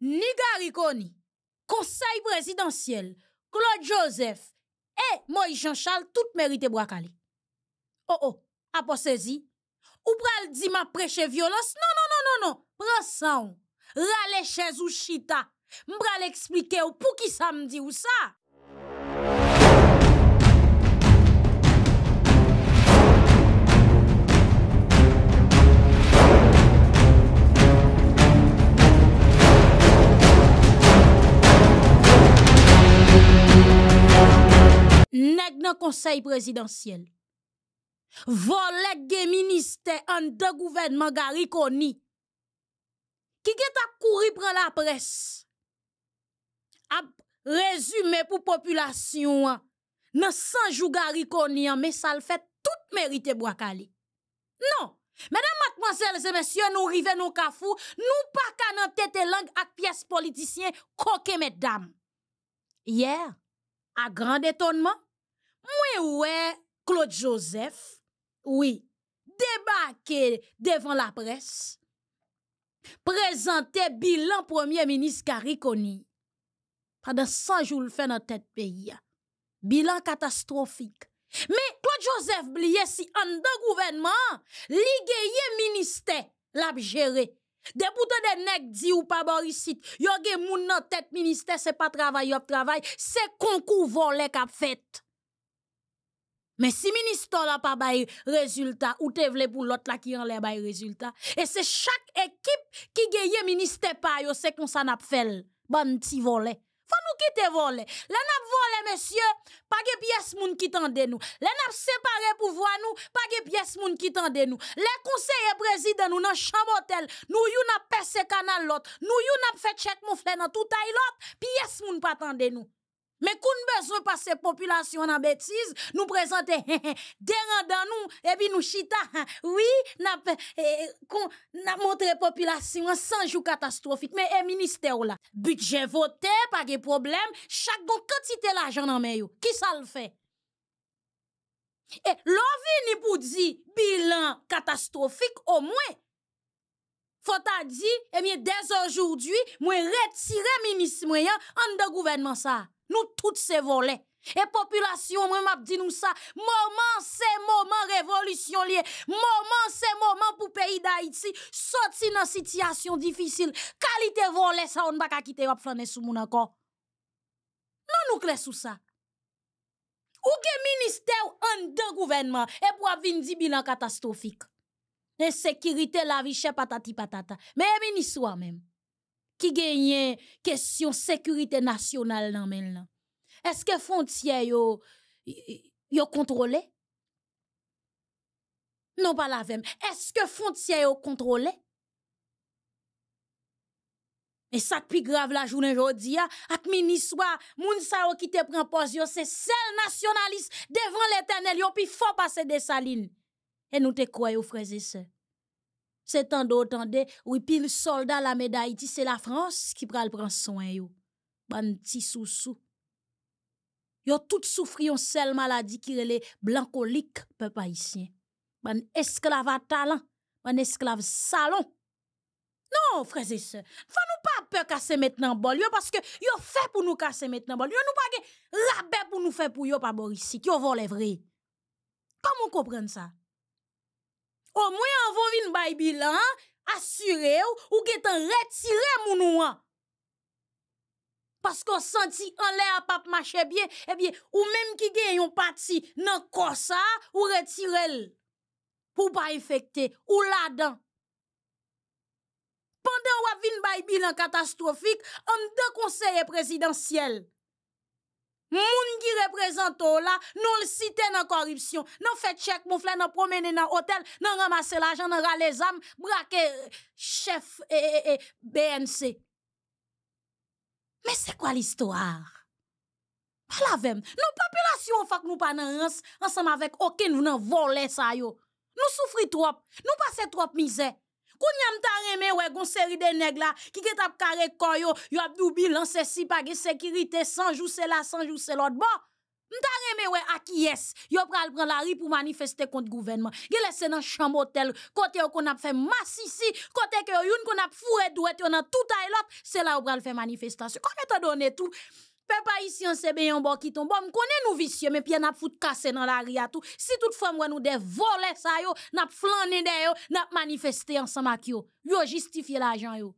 Niga Rikoni, konsey prezidansyel, Claude Joseph e Moïse Jean-Charles tout merite brakali. O, oh, o, oh, aposezi, ou bral di ma preche violos, non, non, non, non, non, prasan, ralechez ou chita, mbral explike ou pou ki sa mdi ou sa. nan konsey prezidansyel. Volek gen ministè an de gouvenman gari koni. Kike ta kouri pren la pres. A rezume pou populasyon an. Nan sanjou gari koni an me sal fèt tout merite bo akali. Non. Mèdam matman zèl zè mèsyon nou rive nou kafou nou pa kanan tète lang ak piyes politisyen koke mèdam. Yer a grand etonman Oui, Claude Joseph, oui, débarqué devant la presse, présenté bilan Premier Ministre Karikoni, pendant 100 jours le fait dans tête pays, bilan catastrophique. Mais Claude Joseph blie si en gouvernement gouvernements, li ministère l'a géré, De boutons de nek di ou pas, borisit, yo ge moun nan tête ministère, se pas travail, yop travail, se volé kap mais si ministre n'a pas bay résultat, ou te vle pour l'autre qui qui an le bay résultat? Et c'est chaque équipe qui geye ministre pa yo c'est qu'on s'en nap fel, qu'on nous, vole. Fon nous nous te nous. Le nous vole, nous, pa nous nous moun ki tende nous. nous, nous, séparé nous, nous, nous pa nous. nous moun ki nous nous. Le konseye Nous nous nous nous, Nous yon nous, Nous Nous lot, Nous yon nous, nous, nous, nous, nous, tout nous, nous pièce moun pas tende nous. Men koun bezre pa se populasyon nan betiz, nou prezante deran dan nou, ebi nou chita. Oui, nan eh, montre populasyon sanjou katastrofik, men e eh, minister ou la. Budget vote, pa ge problem, chak don katite la jan nan men yo. Ki sa l fe? E, eh, lovi ni pou di bilan katastrofik ou mwen. Fota di, ebi, dezojoudwi mwen retire mimi si mwen yan an de gouvenman sa. Nou tout se vole, e populasyon mwen map di nou sa, mouman se mouman revolisyon liye, mouman se mouman pou peyi da iti, sot si nan sityasyon difisil, kalite vole sa, on bak akite wap flan e sou moun anko. Nan nou kle sou sa. Ou ke minister an de gouvenman, e pou ap vin di bilan katastofik. E sekirite la vi che patati patata, me e mini sou an menm. qui gagne question sécurité nationale dans est-ce que frontière yo yo contrôlé non pas la même est-ce que frontière yo contrôlé et ça qui grave la journée aujourd'hui hein, ak ministre moun sa qui te prend position, c'est seul nationaliste devant l'éternel yo puis faut passer des salines et nous te croyons frères et sœurs Se tan do tan de, wipil soldat la meday ti, se la Frans ki pral pran sonen yo. Ban ti sou sou. Yo tout soufri yon sel maladi ki rele blankolik pe pa isyen. Ban esklav atalan, ban esklav salon. Non, freze se. Fa nou pa pe kase metnan bol yo, paske yo fe pou nou kase metnan bol. Yo nou pa ge rabè pou nou fe pou yo pa bor isi, ki yo vo le vre. Kamon kopren sa? O mwen avon vin bay bilan, asyre ou, ou getan eh retire moun ou an. Pas kon santi an le apap mache bie, e bie, ou menm ki gen yon pati nan kosa ou retirel. Ou pa efekte, ou la dan. Pendan wap vin bay bilan katastrofik, an de konseye prezidentiyel. gens qui représente là, nous le dans corruption. Nous fait des mon frère, promener dans l'hôtel, nous ramasser l'argent, nous râler les âmes, braquer euh, chef et, eh, eh, eh, BNC. Mais c'est quoi l'histoire? Nous la Nos populations, fait nous pas dans ensemble avec aucun, nous n'en volé ça, Nous souffrons trop. Nous passons trop misère. Koun yam ta reme wè gon seri de nèg la, ki ke tap carré koyo, yo ap doubi lan se si pa ge sekirite, sanjou se la, jou se l'autre Bon, mta reme wè akies yo pral pran la ri pou manifester kont gouvernement. Ge lese nan chanm hôtel kote yo kon ap fe masisi, kote ke yo yon kon ap foure duet yo nan tout elot, se la yo pral fe manifestation, comment t'a donné tout? Pe pa isi an sebe yon bokiton, bom konen nou visye men pye nap foute kase nan la ri atou. Si tout fèm wè nou dev vole sa yo, nap flan nen den yo, nap manifeste yon samak yo. Yo justifiye la ajan yo.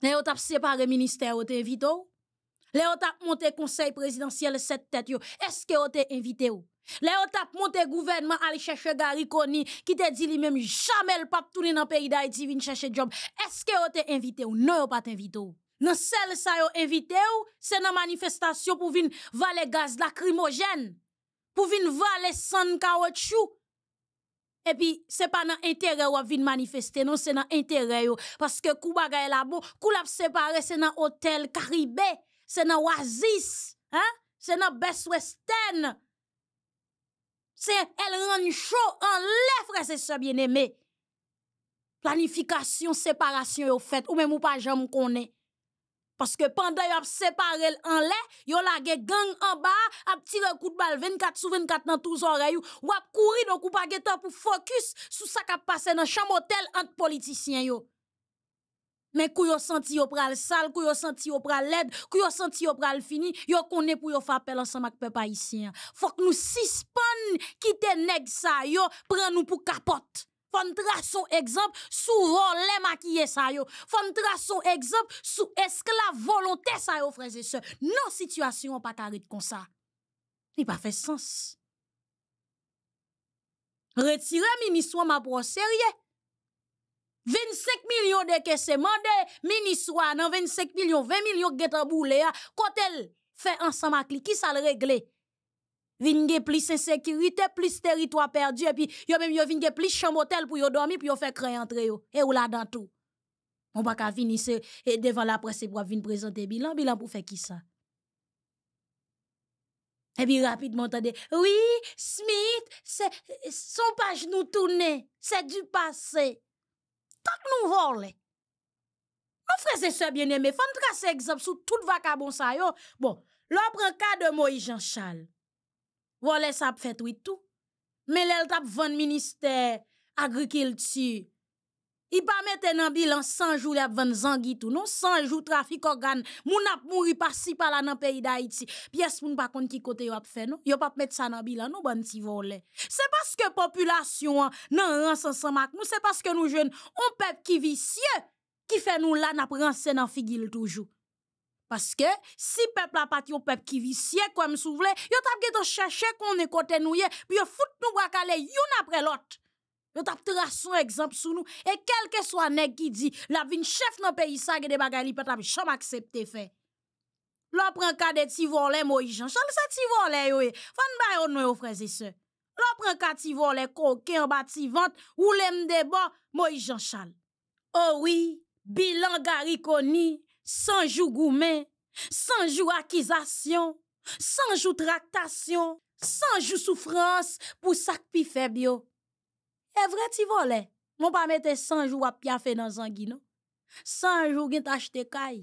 Le yo tap separe minister yo te invite ou? Le yo tap monte konsey presidansyel set tèt yo? Eske yo te invite ou? Le yo tap monte gouvenman alè chèche gari koni, ki te di li mèm jamè l'pap toune nan peyi da eti vin chèche job. Eske yo te invite ou? Non yo pa te invite ou. Dans sel sa yo invité, c'est dans la manifestation venir valer les gaz lacrymogène, valer les sang de caoutchouc. Et puis, ce n'est pas dans l'intérêt de venir manifester, non, c'est dans intérêt Parce que kou bagay là bon, kou la séparé, c'est dans hôtel Caribe, c'est dans Oasis, c'est hein, dans Best Western. C'est rend chaud en lèvres, c'est ça bien aimé. Planification, séparation, au fait, ou même ou pas, j'aime est. Parce que pendant qu'ils ont séparé en l'air, ils ont la gang en bas, ils ont tiré un coup de balle 24 sur 24 dans tous les oreilles. Ils ont couru dans le coup de temps pour focus sur ce qui a passé dans le champ hôtel entre politiciens. Mais quand ils ont senti qu'ils ont sale, quand ils ont senti qu'ils ont l'aide, quand ils ont senti qu'ils ont fini, ils ont connu pour faire appel ensemble avec les peuple haïtien. Il faut que nous suspendions, quittions les nègres, prenons-nous pour capote. Fon trason exemple sous volè maquillé sa yo. Fon trason exemple sous esclave volonté sa yo, et sœurs. Non pas pas comme kon Ça Il pas fait sens. Retire ma pro serye. 25 millions de kese mande, miniswa nan 25 millions, 20 millions getan boule ya, kotel fait ensemble à cliquer, ça le régler. Vin gen plis ensekirite, plis teritwa perdi, epi yo men yo vin gen plis chan motel pou yo dormi, pou yo fe kre entre yo. E ou la dan tou. Mwen baka vin ise devan la prese pou avin prezante bilan, bilan pou fe ki sa. Epi rapid mwen tade, Oui, Smith, son page nou tourne, se du passe. Tak nou vorle. Nou freze se bieneme, fan tra se egzab sou tout vakabonsa yo. Bon, lopre ka de Moïse Jean Charles. Wole sa ap fet witu, me lel tap ven minister agrikel ti. I pa mette nan bilan sanjou le ap ven zangitu, nan sanjou trafik organ, moun ap mouri pasi pala nan peyi da iti. Pyes moun pa konti ki kote yo ap fen nou, yo pa mette sa nan bilan nou ban ti wole. Se paske populasyon nan ransan sanmak nou, se paske nou jen ou pep ki visye ki fen nou lan ap rense nan figil toujou. Paske, si pep la pati yo pep ki visye kwa m sou vle, yo tap ge te chache kon ne kote nou ye, pi yo foute nou wakale yon apre lot. Yo tap tra son ekzamp sou nou, e kelke swa nek ki di, la vin chef nan pe yisa ge de bagay li pe tap chanm aksepte fe. Lopren ka de tivou ole mou i jan chan, lisa tivou ole yo e, fan bayo nou yo freze se. Lopren ka tivou ole kouke yon bati vant, ou lem deba mou i jan chan. Owi, oh bilan gari koni, Sanjou goumen, sanjou akizasyon, sanjou traktasyon, sanjou soufrans pou sak pi febyo. Evre ti vole, moun pa mette sanjou apyafen nan zangino. Sanjou gen t'achte kay,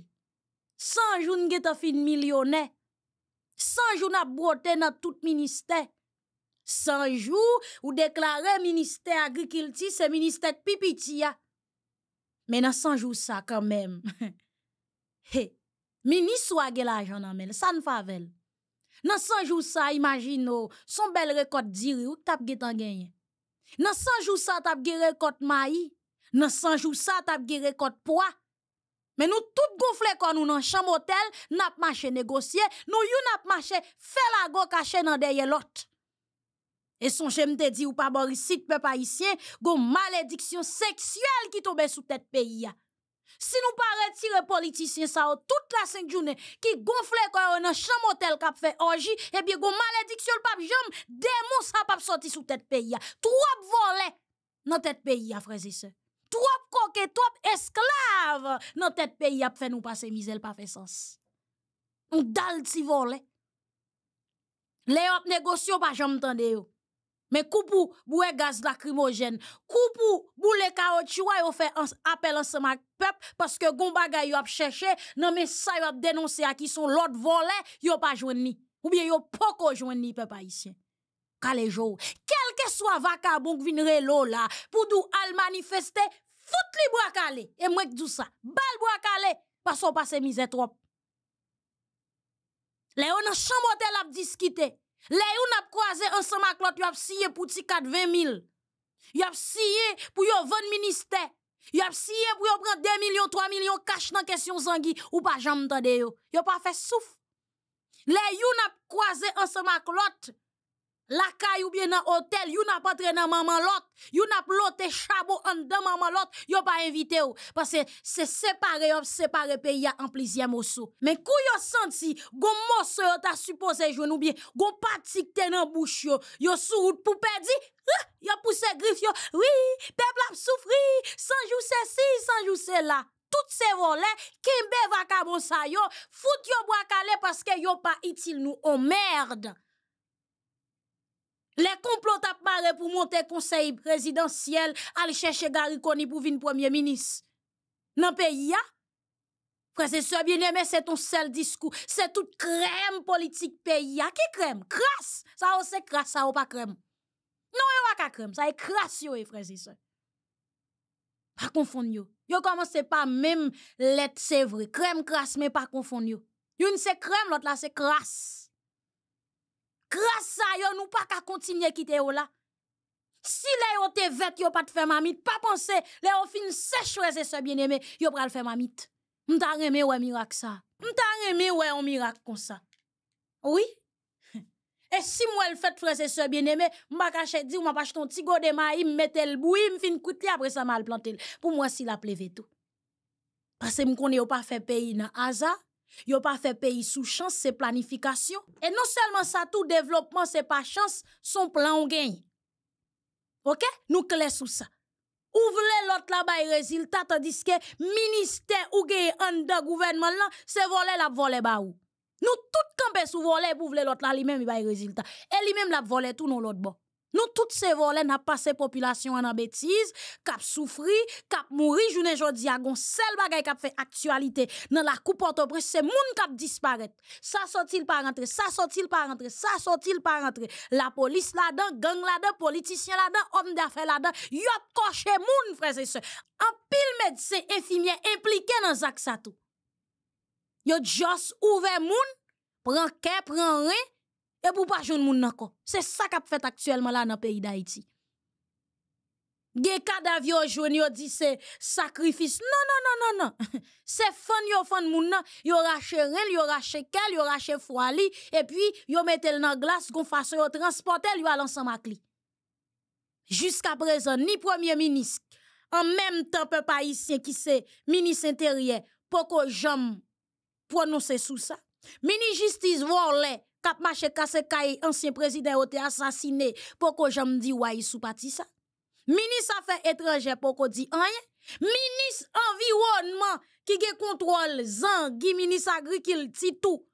sanjou gen t'afin milyonè, sanjou nan brote nan tout minister. Sanjou ou deklare minister agri kilti se minister pi piti ya. Menan sanjou sa kanmem. He, minis l'argent, la san favel. Nan jou sa, imagino, son bel record diri ou tap ge tan genyen. Nan jou sa tap ge rekot maï, nan jou sa tap nous, tous poa. Mais nou tout gonfle kon nou nan chanm hotel, nap mache négocier, nou yon nap mache fe la go kache nan deye lot. Et son jem te di ou pa borisit pe pa go malédiction sexuelle ki tombe sou tête pays. Si nous pas retirer politicien ça toute la cinq journée qui on quoi dans chambre hôtel qui fait orgie et eh bien gon malédiction le pape jambe démon ça pas sorti sous tête pays trop volé dans tête pays a frères et sœurs trop coquet trop esclave dans tête pays a fait nous passer misère pas fait sens on dalle si volé les négociations pas jambe tendez yo. Men koupou bou e gaz lakrimojen, koupou bou le kao chwa yo fe apel an seman pep, paske gomba ga yo ap chèche, nan men sa yo ap denonse a ki son lot volè, yo pa jwen ni. Ou bien yo poko jwen ni pep a isyen. Kale jou. Kelke swa vaka bonk vin relo la, pou dou al manifeste, foute li bo akale. E mwenk dousa. Bal bo akale, pason pasè mizè trop. Le yo nan chanmote la ap diskite. Lè yon ap kwaze an sema klot, yon ap siye pou ti kat 20 mil. Yon ap siye pou yon ven minister. Yon ap siye pou yon pren 2 milyon, 3 milyon, kache nan kesyon zangi, ou pa jan mtande yo. Yon pa fe souf. Lè yon ap kwaze an sema klot, la caille ou bien dans hôtel, you n'a pas entré dans maman l'autre, you n'a pas chabot en dans maman l'autre, yo pas invité ou. Parce que c'est séparé, séparé pays en plusieurs morceaux. Mais kou yo senti, gon morceau yon ta supposé jouer ou bien, gon parti que t'es dans bouche yo, yo route pour perdi, hein? yo poussé griffe yo, oui, peuple a souffri, sans jou ceci, sans jou cela, toutes Tout se volè, kimbe vaka bon sa yo, fout yo parce que yo pa itil nou, oh merde! Le komplo tap mare pou monte konseyi prezidentiyel al cheche gari koni pou vin pwemye minis. Nan peyi ya? Prezi sebyenye, me se ton sel diskou. Se tout krem politik peyi ya. Ki krem? Kras! Sa ou se kras, sa ou pa krem. Non yo a ka krem. Sa e kras yo eh, e prezi se. Pa konfon yo. Yo koman se pa mem let se vre. Krem kras, me pa konfon yo. Yo nse krem, lot la se kras. Grasa yo nou pa ka kontinye kite yo la. Si le yo te vet yo pa te fe mamit, pa panse, le yo fin se chweze se bieneme, yo pra le fe mamit. Mta reme we mirak sa. Mta reme we on mirak kon sa. Oui? E si mwen fete fweze se bieneme, mba kache di ou mba pache ton tigo de mayi, mwete l boui, mfin koute li apre sa mal plante l. Pou mwen si la pleve tout. Pase mwen kon yo pa fe peyi nan aza, Yo pas fait pays sous chance, c'est planification. Et non seulement ça, tout développement, c'est pas chance, son plan on gagne. Ok? Nous clés sous ça. Ouvrez l'autre là-bas les résultat, tandis que ministère ou gagne de gouvernement là, c'est voler la volé Nous tout campé sous volé, pour ouvrir l'autre là, lui-même il va résultat. Et lui-même la volé tout non l'autre nous, toutes ces volets, n'a pas ces populations en bêtise, cap souffri, cap le dis, jodi, a gon seul bagay a fait actualité, dans la coupe entreprise. C'est le c'est moun a disparu Ça sort-il pas rentrer, ça sort-il pas rentrer, ça sort-il pas rentrer. La police là-dedans, gang là-dedans, politicien là-dedans, homme d'affaires là-dedans, yop coché moun, frères et sœurs. En pile médecin, infirmier impliqué dans tout. Satou. ont juste ouvert moun, prend quai prend rien, et pour pas joindre moun encore. C'est ça qu'a fait actuellement là dans le pays d'Haïti. Gen cadavre yo jwen yo di c'est sacrifice Non, non, non, non, non. C'est fan yo fan moun nan, yo rache rel, yo rache kel, yo rache fwa li, e pi yo metel nan glace kon fason yo transporter yo alan san mak li. Jusqu'à présent ni premier ministre en même temps peuple haïtien qui c'est ministre intérieur interye, poko jom prononcer sous ça. Mini justice vor Cap mache kaye ancien président a été assassiné poko j'aime di waï sou parti ça ministre affaires étrangères poko di rien ministre environnement qui gè contrôle zan ministre agricole, tout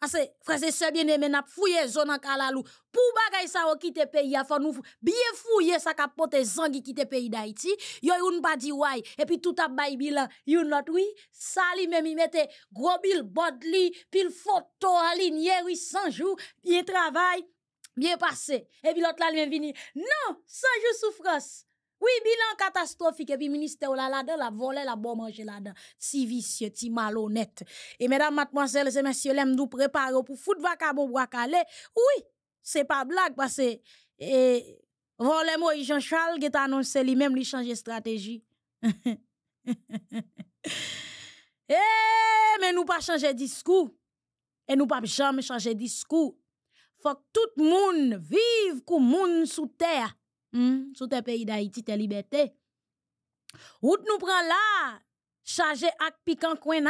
parce que, frère, c'est bien aimé, n'a fouillé zone en Kalalou. Pour bagay sa ou quitte pays, a faut nous bien fouillé sa kapote zang qui quitte pays d'Haïti. Yo yon pa di why. Et puis tout a bay bilan, you not oui. li même y mette gros bil bod li, pil photo aligné, oui, 100 jours, bien travail, bien passé. Et puis l'autre la même vini, non, 100 jours souffrance. Oui, bilan catastrophique. Et puis, ministère ou la la la volé, la bon manger la dedans Si vicieux, si malhonnête. Et mesdames, mademoiselles et messieurs, l'aime nous préparer pour foutre vacabon calé. Oui, c'est pas blague parce que, eh, volé moi, Jean-Charles, qui annoncé lui-même, lui changer stratégie. Eh, mais nous pas changer discours. Et nous pas jamais changer discours. Faut que tout le monde vive comme monde sous terre. Hmm, sous tes pays d'Haïti, tes libertés. Où nous prend là, chargé ak piquant coin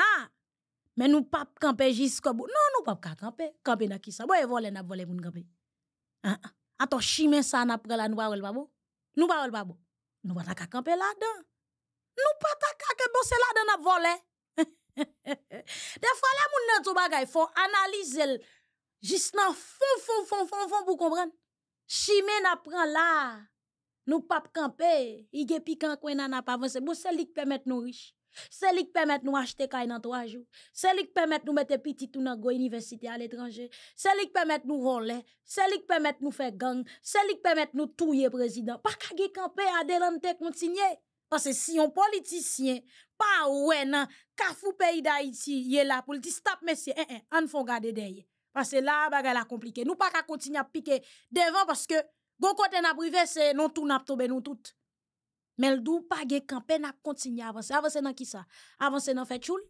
mais nous pas camper jusqu'au bout. Non, nous pas camper. Camper dans qui ça? Bon, voler n'a voler pour camper. Ah, ah. Attends, chimé ça n'a pris la nous pas le babo. Nous pas le babo. Nous pas camper là-dedans. Nous pas camper bosser là-dedans n'a voler. Des fois là moun nan tout bagay, faut analyser juste dans fond fond fond fond fond vous comprenez Chimé n'a prend la. Nous pas camper, il y a piquant qu'on n'a pas avancé. c'est lui qui permet nous riches. C'est lui qui permet nous acheter caille dans trois jours. C'est lui qui permet nous mettre petit tout dans université à l'étranger. C'est lui qui permet nous voler. C'est lui qui permet nous faire gang. C'est lui qui permet nous touiller président. Pas qu'à camper à délante continuer. Parce que si un politicien, pas ouais, nan, kafou pays d'Haïti, il est là pour dire, stop, monsieur, hein, eh, eh, hein, on faut garder derrière. Parce que là, bagarre la compliqué. Nous pas qu'à continuer à piquer devant parce que Gon kote nan prive se non tou nap tobe nou tout. Mel dou pa ge kanpe nan kontsinya avanse. Avanse nan ki sa? Avanse nan fet choul?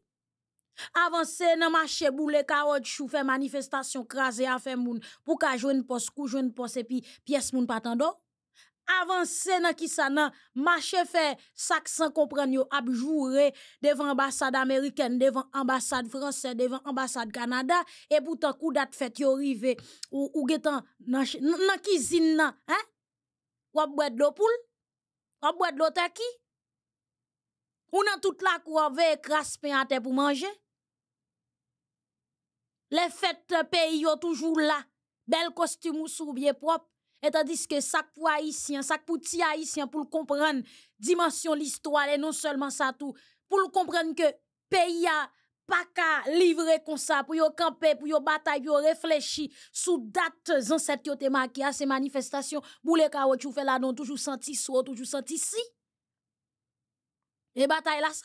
Avanse nan mache boule ka od chou, fe manifestasyon, krasen a fe moun pou ka jwen pos, kou jwen pos, epi piyes moun patando? Avancer dans qui ça nan, mache fe sak san kompren yo l'ambassade devant ambassade américaine devant ambassade l'ambassade devan ambassade canada et pourtant kou dat yo rive, ou, ou getan nan, nan ki nan, hein? ou bwed lo poul, taki, ou nan tout la kou avè à ate pou manje, les fêtes pays yo toujours là bel costume ou bien propre et tandis que ça pour haïtien, ça pour petit haïtien pour comprendre dimension l'histoire et non seulement ça tout, pour comprendre que pays a pas qu'à livrer comme ça pour yo camper, pour yo bataille, pour yo réfléchir sous date zan yo te marqué ces manifestations, boule tu fait là non toujours senti ça toujours senti si. Et bataille là ça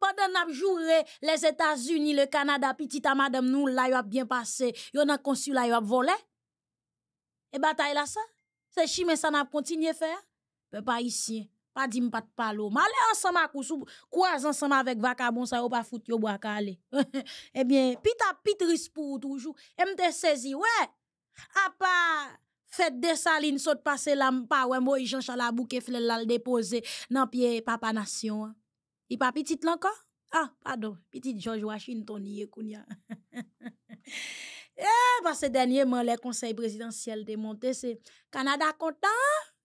pendant n'a jouré, les États-Unis, le Canada, petit à madame nous là, a bien passé. Yo a là y volé. Et bataille là sa, se chime sa n'a continué faire? Peu pas ici, pas dit pas de palo. Allez ensemble à kousou, kwa ensemble avec vakabon sa yo pas fout yo Eh bien, pit pour pit pour toujours. te saisi ouais à pas fait de salin sot passer la mpa, ouais moi j'en chala bouke fle la déposer. nan pie papa nation. pas pa là, encore Ah, pardon, Petit George Washington yè Eh, parce que dernièrement, le conseil présidentiel démontés, c'est Canada content,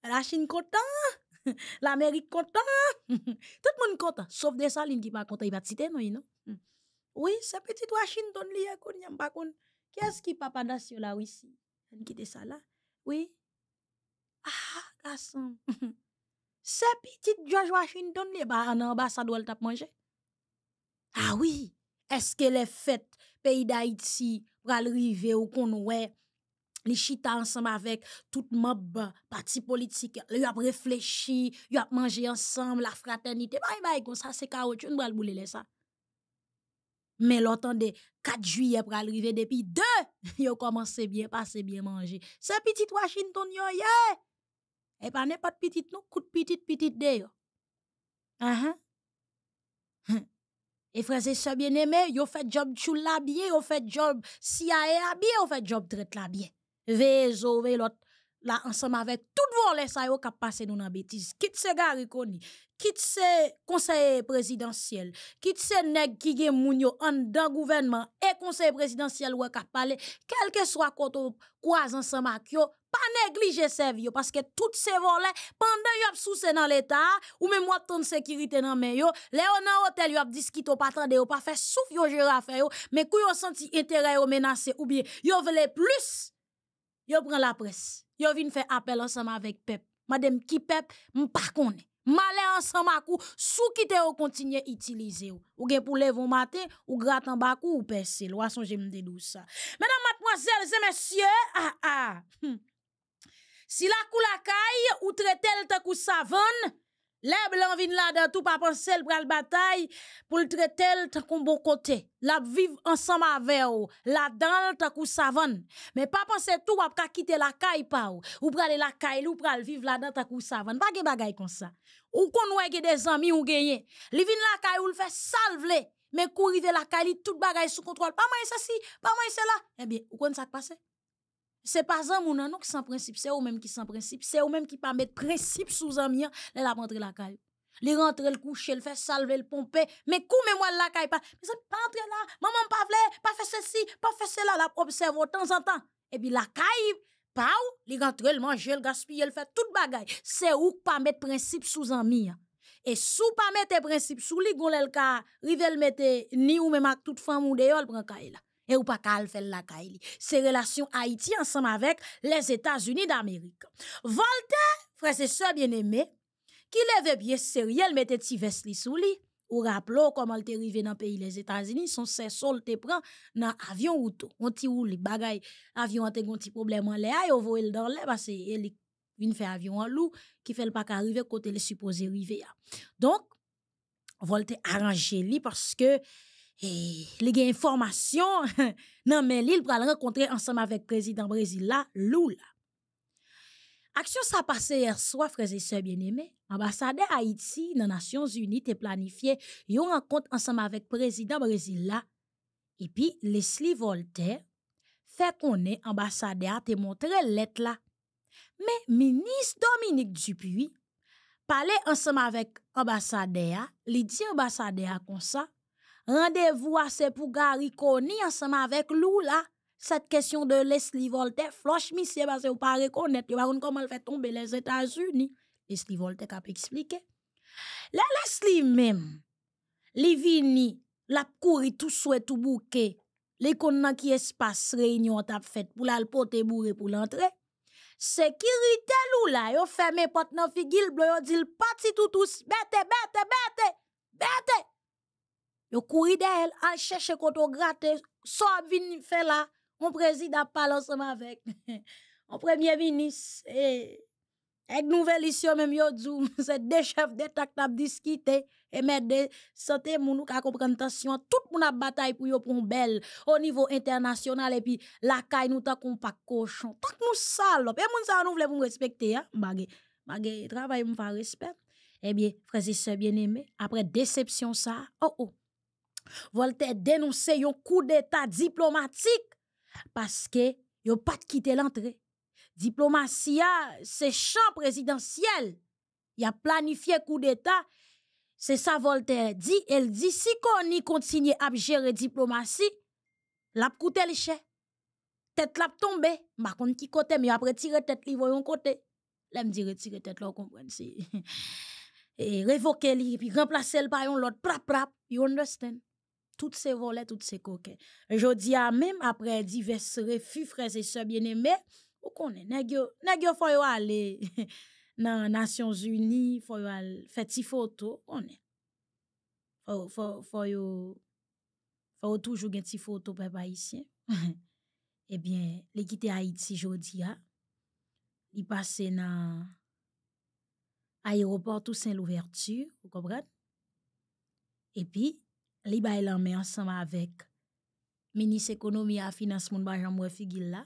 la Chine content, l'Amérique content, tout le monde content, sauf des salines qui ne pas content, Ils ne sont pas non, non? Hmm. Oui, ce petit Washington, il y Qu'est-ce qui papa nation là, oui, si? ça là. Oui. Ah, garçon. Ce petit George Washington, il y bah, a un ambassadeur qui a mangé. Ah oui. Est-ce que les fêtes pays d'Haïti pour arriver ou kon wè les chita ensemble avec tout mob parti politique, ils réfléchi, réfléchi, ils ont mangé ensemble, la fraternité, bye, ça c'est tu Tu pas le ça. Mais l'autant de 4 juillet pour arriver depuis 2, ont commencé bien passé bien manger. C'est petit Washington yo yé e pas pas pas petite non, nou, petit petit de yo. Et frères et sœurs bien aimé, yo fait job la bien, yo fait job si CIA bien, yo fait job traite la bien. Vez ve l'autre là ensemble avec tout volé ça yo k'ap passer nous dans bêtise. Quitte se gari Koni, quitte se conseiller présidentiel, quitte se nèg qui gen moun yo en dans gouvernement et conseil présidentiel ou kapale, parler, quel que soit koto kwa ensemble ak yo, pas négliger vieux parce que toutes ces volets pendant y a dans l'état ou même moi de sécurité dans main yo léon en hôtel y a discuté au pas tendre pas fait souffle yo girafe fait mais kou yo senti intérêt ou menacé ou bien yo veulent plus yo prend la presse yo vinn faire appel ensemble avec pep madame qui pep m'pa connait malais ensemble à coup, sous qui te ou à utiliser. Ou gen pou levon matin, ou grat en bas ou pèse. Loi son j'aime de douce. Mesdames, mademoiselles et messieurs, ah, ah, hum. Si la kou la kay, ou elle ta kou savon, le vin la dan tout pa pensel pral bataille pou traite tretel ta kou bon kote. La vive ensemble avec ou, la dan ta kou savon. Mais pa pensel tout ap ka kite la kay pa ou, ou pral e la kay ou pral vivre la dan ta kou savon. Pa ge bagay kon sa. Ou kon wè e ge des amis ou genye. Li vin la kay ou le fe salvele. Mais courir de la kaye, li tout bagay sous contrôle. Pa moi y si, pa moi y se la. Eh bien, ou kon sa passé? C'est pas un mon qui sans principe, c'est eux ou même qui sans principe c'est ou même qui pa mettre principe sous ami là la rentrer la caille, les rentre le coucher, le fait salver, le pomper, mais coumez moi la caille pas. Mais ça pas entrer là, maman pas vle, pas faire ceci, pas faire cela, la observe de temps en temps. Et puis la caille, pas ou, li rentre, le mange, le gaspille, le fait toute bagaille. C'est où pas mettre principe sous ami. Et sous pas mettre principe sous les gon le ka, rivel mettre « ni ou même avec toute femme ou de yol la caille là ou pas qu'elle fait la caille. C'est relation Haïti ensemble avec les États-Unis d'Amérique. Voltaire, frère et bien aimé, qui levait bien sérieux, mettait ses vêtements sous lui. Ou rappelons comment elle est arrivée dans le pays les États-Unis, son sol te prend dans avion ou tout. On ti ou li bagay, avion a un petit problème en l'air, voye voit dans l'air parce qu'elle vient faire avion en loup qui fait le pas arriver côté le supposé arriver. Donc, Volte arrange li parce que et eh, il y non mais les va rencontrer ensemble avec le président Brésil là Lula. Action ça passé hier soir frères et sœurs bien-aimés, ambassadeur Haïti dans Nations Unies a planifié une rencontre ensemble avec le président Brésil là et puis Leslie Voltaire fait qu'on est ambassadeur te montré lêtre là. Mais ministre Dominique Dupuis parlait ensemble avec ambassadeur, il dit ambassadeur comme ça Rendez-vous à c'est pour Gary Koni ensemble avec Lou là. Cette question de Leslie Voltaire, floche monsieur parce que vous pas reconnaître, vous pas comment elle fait tomber les États-Unis. Leslie Voltaire a expliqué. La Leslie même, li vini, la cour, tout souhait tout bouquet. Les connards qui espace réunion t'a fait pour la porter bourré pour l'entrée. Sécurité lou la yo feme porte nan figil blo yo parti tout tous bête, bête, bête, bête. Yo couru d'elle, al chercher quand te gratte, so vin fait là, on président parle ensemble avec. Mon premier ministre et avec nouvelle ici même yo c'est deux chefs d'état qui ont discuté et mettre de e santé moun ka comprendre tension, tout moun e a bataille pour yo pour belle au niveau international et puis la caille nous tant qu'on pas cochon. Tant que nous salope, et moun ça nous voulons pour respecter hein, bagay. Bagay travail me faire respect. Eh bien, frères et sœurs bien-aimés, après déception ça, oh oh Voltaire dénonçait un coup d'état diplomatique parce que n'a pas quitté l'entrée. Diplomatie, ah, c'est champ présidentiel. Il a planifié coup d'état. C'est ça Voltaire dit. Elle dit si qu'on continue à gérer diplomatie, la coûte le chèque. Tête l'a tombe, Ma contre qui côté, mais après tirer tête li voyon côté. Là me dit retirer tête là, comprendre c'est. et révoquer li, puis remplacer le par un l'autre prap prap, you understand? toutes ces volets, toutes ces coquets. Je même après divers refus, frères et sœurs bien-aimés, ou qu'on est yo, neg yo fò aller nan Nations Unies, yo, Haiti jodi li nan aéroport tout vous l'ouverture, comprenez puis puis, li bay lanme ansama avek menis ekonomi a finansman banjan mwen figil la,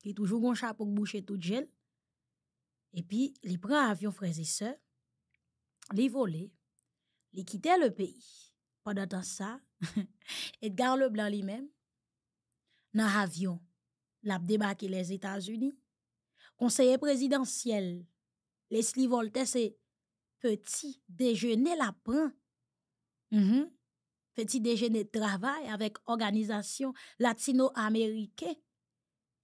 ki toujou goncha pouk bouche tout jel, epi, li pre avyon frezise, e li vole, li kite le peyi, pa datan sa, edgar le blan li men, nan avyon, lap debake les Etats-Unis, konseye prezidentiel, les li volte se peti dejeune la pen, mhm, petit déjeuner de travail avec organisation latino-américaine.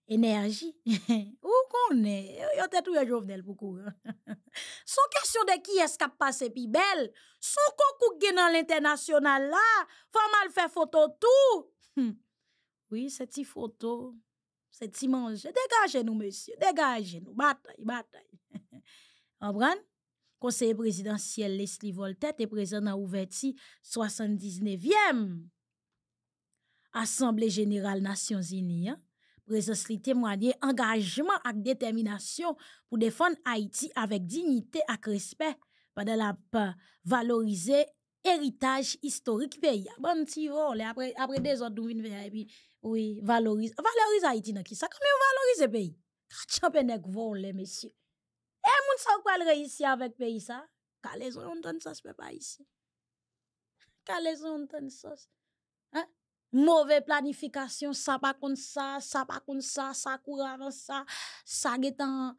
Énergie. Où qu'on est? Yo tête ou jovenel pour courir. Son question de qui est-ce qui a passé belle? Son concours dans l'international là, faut mal faire photo tout. Hum. Oui, c'est photo, c'est une manger. Dégagez-nous, monsieur, dégagez-nous. Bataille, bataille. en Conseil présidentiel Leslie Voltaire est présent dans Ouverti 79e Assemblée générale Nations Unies. Hein. Présence li témoigner engagement et détermination pour défendre Haïti avec dignité et respect pendant la valoriser héritage historique pays. Ah, bon après après des autres oui, valorise valorise Haïti dans qui ça comment valoriser pays. Champion nèg les messieurs. Moun sa réussit avec pays ça? peyi sa? Kale zon ça ton sos pe pa ici. Kale zon yon ça? sos. Ça, planification, ça ça, ça, ça, ça ça, ça, ça, ça ça, ça, ça, ça getan...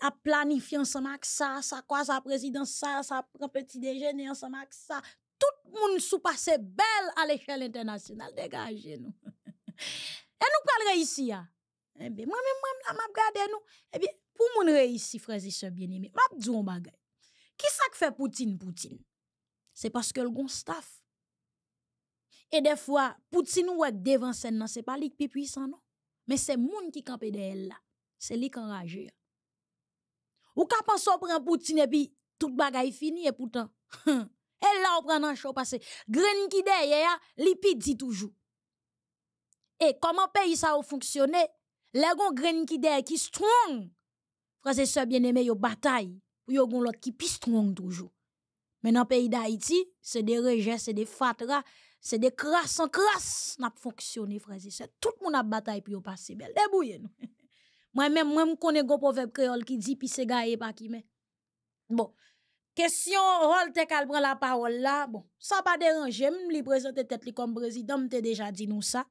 a planifier ensemble avec ça, ça quoi sa présidence ça, ça prend petit déjeuner ensemble avec ça. Tout le monde sous belle à l'échelle internationale, dégagez nous. Et nous parlons ici. Ya. Eh bien, moi même, moi, m'a gardé nous. Eh bien, pour mon réussir frères et sœurs bien-aimés, m'a dit un bagay. Qui ça qui fait Poutine, Poutine? C'est parce que le bon staff. Et des fois, Poutine ouais devant scène, non, c'est pas lui qui puissant, non. Mais c'est monde qui campe de elle là. C'est lui qui enrage. Ou ka pense ou prend Poutine et puis tout bagay fini et pourtant. Elle là on prend un show parce que green qui de yaya, li dit toujours. Et comment pays ça ou fonctionner? Le gens qui ki de ki strong. Frase se bien aimé yo bataille. Ou yo gon lot ki pi strong toujours. Mais dans le pays d'Haïti, c'est des rejets, c'est des fatras, c'est des crasses en crasse. N'a pas fonctionné, et C'est tout le monde a bataille pour passer belle. Débouille nous. Moi-même, je connais un proverbe créole qui dit, puis c'est gars et pas qui Bon. Question, Rolte, qu'elle prend la parole là. Bon. Ça pas déranger, même lui présenter tête comme président, m'te déjà dit nous ça.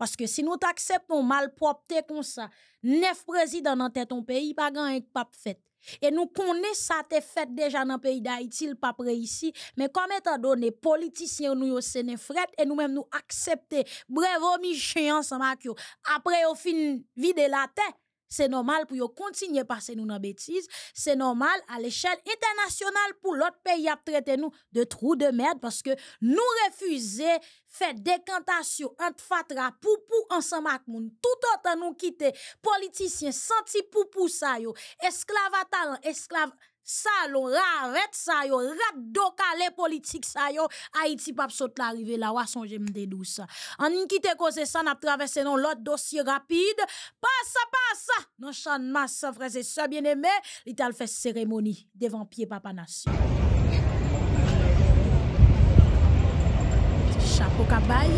Parce que si nous acceptons mal malpropreté comme ça, neuf présidents dans ton pays, pas grand pas fait. Et nous connaissons ça, été fait déjà dans le pays d'Haïti, pas près ici Mais comme étant donné, politiciens, nous, au séné et nous-mêmes, nous acceptons, bravo, mi chien, ensemble, après, au vie de la tête. C'est normal pour yon continuer passer nous dans bêtises. C'est normal à l'échelle internationale pour l'autre pays à traiter nous de trous de merde parce que nous refuser faire décantation entre fatra poupou ensemble avec Tout autant nous quitter politiciens senti poupou ça yo. Esclave à talent, esclave Salon, raret sa yo, rak do ka le politik sa yo, Haiti pap sot la rive la, wa son jemde dousa. An nkite koze san ap travese non lot dosi rapide, pasa, pasa, nan chan mas sa freze sa bieneme, li tal fe seremoni, devan pie papanas. Chapo kabay.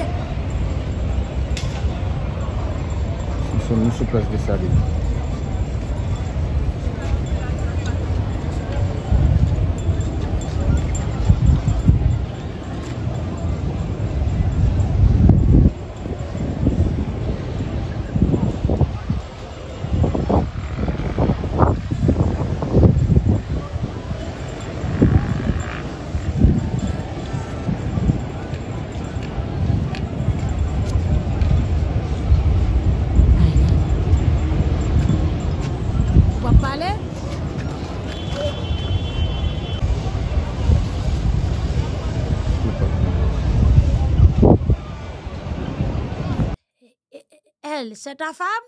Si son nou souplej de sali. hälsa a farm.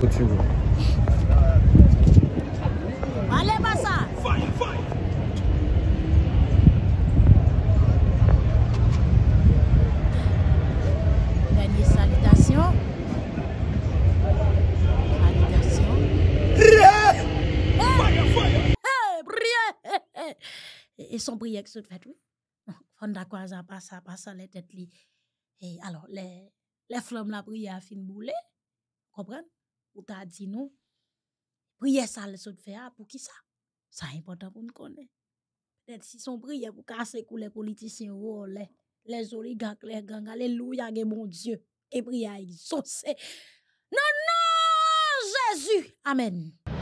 Continue. Allez, Bassa Dernière salutation. Salutation. Ils sont brillés avec ce fait, oui. Fonda Kwaza, Bassa, Bassa, les têtes. Et alors, les, les flammes, la brillent a fin bouler. Comprendre? ou ta di nou, priye sa le sot fe a, pou ça sa? Sa important pour nous connaître. Pet si son priye pou kase kou le les ou le, le zoli gak, le gang, aleluya ge bon Dieu e priye a exose. Nan non, Jésus amen.